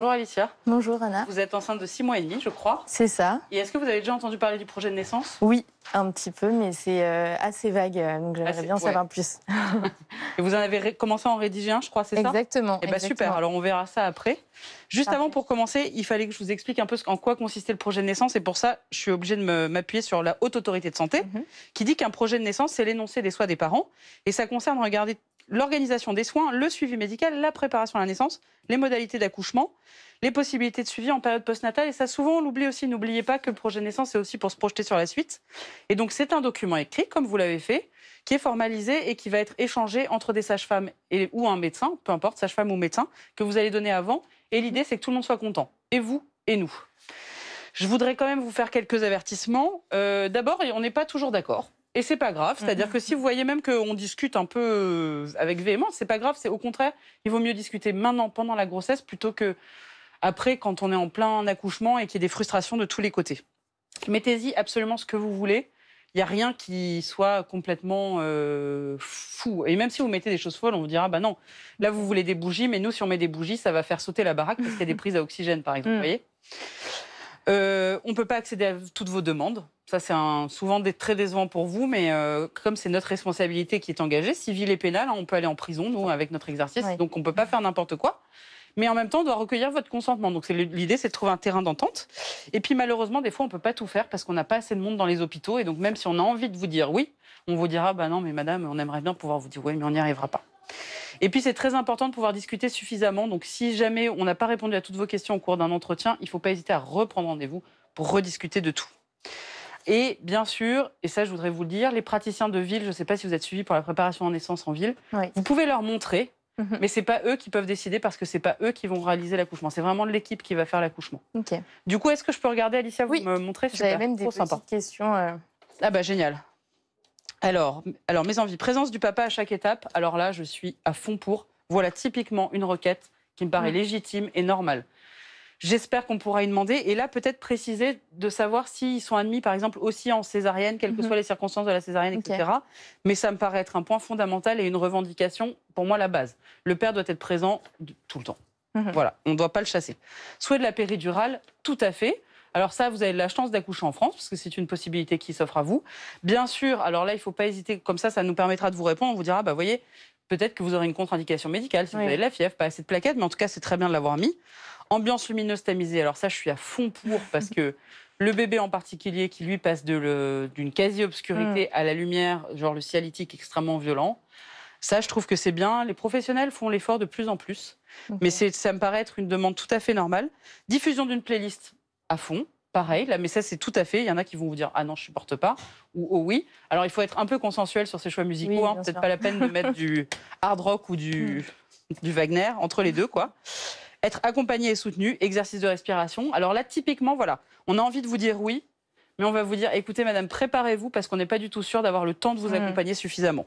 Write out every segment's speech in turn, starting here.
Bonjour Alicia. Bonjour Anna. Vous êtes enceinte de 6 mois et demi, je crois. C'est ça. Et est-ce que vous avez déjà entendu parler du projet de naissance Oui, un petit peu, mais c'est euh, assez vague, euh, donc j'aimerais bien savoir plus. et vous en avez commencé à en rédiger un, je crois, c'est ça Exactement. Eh bien super, alors on verra ça après. Juste avant, pour commencer, il fallait que je vous explique un peu en quoi consistait le projet de naissance, et pour ça, je suis obligée de m'appuyer sur la Haute Autorité de Santé, mhm. qui dit qu'un projet de naissance, c'est l'énoncé des soins des parents, et ça concerne, regardez, l'organisation des soins, le suivi médical, la préparation à la naissance, les modalités d'accouchement, les possibilités de suivi en période postnatale. Et ça, souvent, on l'oublie aussi. N'oubliez pas que le projet de naissance, c'est aussi pour se projeter sur la suite. Et donc, c'est un document écrit, comme vous l'avez fait, qui est formalisé et qui va être échangé entre des sages-femmes et, ou un médecin, peu importe, sage-femme ou médecin, que vous allez donner avant. Et l'idée, c'est que tout le monde soit content. Et vous et nous. Je voudrais quand même vous faire quelques avertissements. Euh, d'abord, on n'est pas toujours d'accord. Et c'est pas grave. C'est-à-dire que si vous voyez même qu'on discute un peu euh, avec véhémence, c'est pas grave. C'est au contraire, il vaut mieux discuter maintenant, pendant la grossesse, plutôt que après, quand on est en plein accouchement et qu'il y a des frustrations de tous les côtés. Mettez-y absolument ce que vous voulez. Il n'y a rien qui soit complètement euh, fou. Et même si vous mettez des choses folles, on vous dira, bah non, là vous voulez des bougies, mais nous, si on met des bougies, ça va faire sauter la baraque parce qu'il y a des prises à oxygène, par exemple. Mm. Vous voyez euh, on ne peut pas accéder à toutes vos demandes. Ça, c'est souvent très décevant pour vous, mais euh, comme c'est notre responsabilité qui est engagée, civile et pénale, hein, on peut aller en prison, nous, avec notre exercice, donc on ne peut pas faire n'importe quoi. Mais en même temps, on doit recueillir votre consentement. Donc l'idée, c'est de trouver un terrain d'entente. Et puis malheureusement, des fois, on ne peut pas tout faire parce qu'on n'a pas assez de monde dans les hôpitaux. Et donc même si on a envie de vous dire oui, on vous dira, bah non, mais madame, on aimerait bien pouvoir vous dire oui, mais on n'y arrivera pas. Et puis, c'est très important de pouvoir discuter suffisamment. Donc, si jamais on n'a pas répondu à toutes vos questions au cours d'un entretien, il ne faut pas hésiter à reprendre rendez-vous pour rediscuter de tout. Et bien sûr, et ça je voudrais vous le dire, les praticiens de ville, je ne sais pas si vous êtes suivis pour la préparation en naissance en ville, vous pouvez leur montrer, mhm. mais ce n'est pas eux qui peuvent décider parce que ce n'est pas eux qui vont réaliser l'accouchement. C'est vraiment l'équipe qui va faire l'accouchement. Du coup, est-ce que je peux regarder, Alicia, vous oui. me montrer J'avais même des petites questions. Euh. Ah bah génial. Alors, alors, mes envies. Présence du papa à chaque étape. Alors là, je suis à fond pour. Voilà typiquement une requête qui me paraît mm. légitime et normale. J'espère qu'on pourra y demander. Et là, peut-être préciser de savoir s'ils sont admis, par exemple, aussi en césarienne, quelles que mm-hmm. soient les circonstances de la césarienne, etc. Mais ça me paraît être un point fondamental et une revendication, pour moi, la base. Le père doit être présent tout le temps. Mm-hmm. Voilà, on ne doit pas le chasser. Souhait de la péridurale, tout à fait. Alors ça, vous avez la chance d'accoucher en France, parce que c'est une possibilité qui s'offre à vous. Bien sûr, alors là, il ne faut pas hésiter, comme ça, ça nous permettra de vous répondre. On vous dira, bah voyez, peut-être que vous aurez une contre-indication médicale si vous avez la fièvre, pas assez de plaquettes, mais en tout cas, c'est très bien de l'avoir mis. Ambiance lumineuse tamisée, alors ça, je suis à fond pour, parce que le bébé en particulier, qui lui passe d'une quasi-obscurité mm. à la lumière, genre le cialytique extrêmement violent, ça, je trouve que c'est bien. Les professionnels font l'effort de plus en plus. Mais ça me paraît être une demande tout à fait normale. Diffusion d'une playlist à fond. Pareil, là, mais ça c'est tout à fait. Il y en a qui vont vous dire ah non je supporte pas ou oh oui. Alors il faut être un peu consensuel sur ses choix musicaux. Peut-être hein. pas la peine de mettre du hard rock ou du, hmm. du Wagner entre les deux quoi être accompagné et soutenu, exercice de respiration. Alors là, typiquement, voilà, on a envie de vous dire oui, mais on va vous dire, écoutez, madame, préparez-vous parce qu'on n'est pas du tout sûr d'avoir le temps de vous hmm. accompagner suffisamment.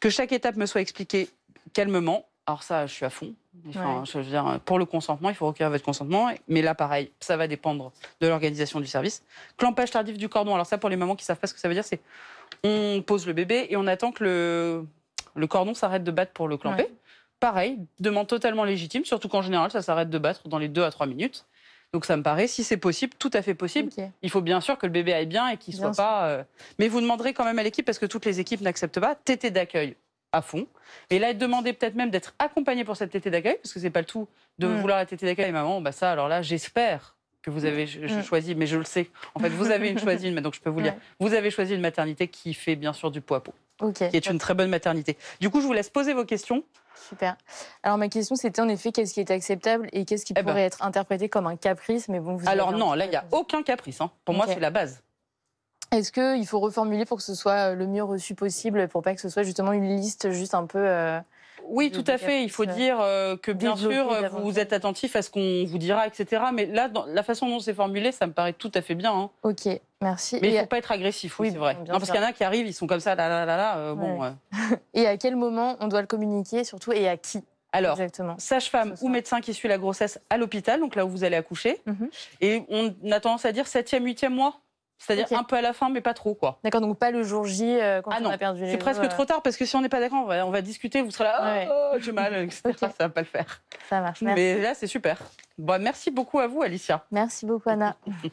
Que chaque étape me soit expliquée calmement, alors ça, je suis à fond. je veux pour le consentement, il faut recueillir votre consentement. Mais là, pareil, ça va dépendre de l'organisation du service. Clampage tardif du cordon. Alors ça, pour les mamans qui savent pas ce que ça veut dire, c'est on pose le bébé et on attend que le, cordon s'arrête de battre pour le clamper. Pareil, demande totalement légitime, surtout qu'en général, ça s'arrête de battre dans les 2 à 3 minutes. Donc ça me paraît, si c'est possible, tout à fait possible. Il faut bien sûr que le bébé aille bien et qu'il ne soit pas. Euh, Mais vous demanderez quand même à l'équipe, parce que toutes les équipes n'acceptent pas, tété d'accueil à fond. Et là, elle demandait peut-être même d'être accompagnée pour cette tétée d'accueil, parce que c'est pas le tout de mm. vouloir la tétée d'accueil. Maman, bah ça, alors là, j'espère que vous avez mm. choisi, mais je le sais. En fait, vous avez une choisie, donc je peux vous lire. Vous avez choisi une maternité qui fait bien sûr du poids à peau, qui est une très bonne maternité. Du coup, je vous laisse poser vos questions. Super. Alors ma question, c'était en effet, qu'est-ce qui est acceptable et qu'est-ce qui eh ben. pourrait être interprété comme un caprice Mais vous Alors non, là, il n'y a aucun caprice. Hein. Pour moi, c'est la base. Est-ce qu'il faut reformuler pour que ce soit euh, le mieux reçu possible, pour pas que ce soit justement une liste juste un peu... Euh, oui, tout à fait. Il faut euh, dire que bien sûr, vous êtes attentif à ce qu'on vous dira, etc. Mais là, la façon dont c'est formulé, ça me paraît tout à fait bien. Hein. Ok, merci. Mais il ne faut pas être agressif, oui, c'est vrai. parce qu'il y en a qui arrivent, ils sont comme ça, là, là, là, là. Bon, et à quel moment on doit le communiquer, surtout, et à qui alors, sage-femme ou médecin qui suit la grossesse à l'hôpital, donc là où vous allez accoucher. Mhm. Et on a tendance à dire 7e, 8e mois. C'est-à-dire un peu à la fin, mais pas trop, quoi. D'accord, donc pas le jour J euh, quand ah on a perdu les C'est presque trop tard parce que si on n'est pas d'accord, on va, discuter, vous serez là, oh, oh, j'ai mal, etc. Ça Ça va pas le faire. Ça marche, merci. Mais là, c'est super. Bon, merci beaucoup à vous, Alicia. Merci beaucoup, Anna.